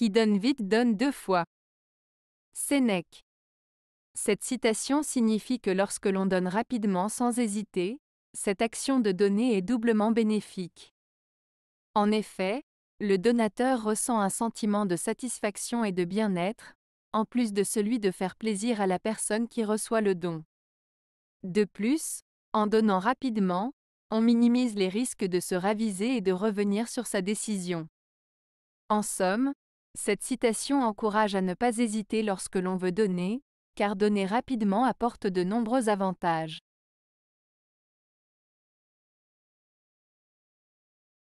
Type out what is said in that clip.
Qui donne vite donne deux fois. Sénèque. Cette citation signifie que lorsque l'on donne rapidement sans hésiter, cette action de donner est doublement bénéfique. En effet, le donateur ressent un sentiment de satisfaction et de bien-être, en plus de celui de faire plaisir à la personne qui reçoit le don. De plus, en donnant rapidement, on minimise les risques de se raviser et de revenir sur sa décision. En somme, cette citation encourage à ne pas hésiter lorsque l'on veut donner, car donner rapidement apporte de nombreux avantages.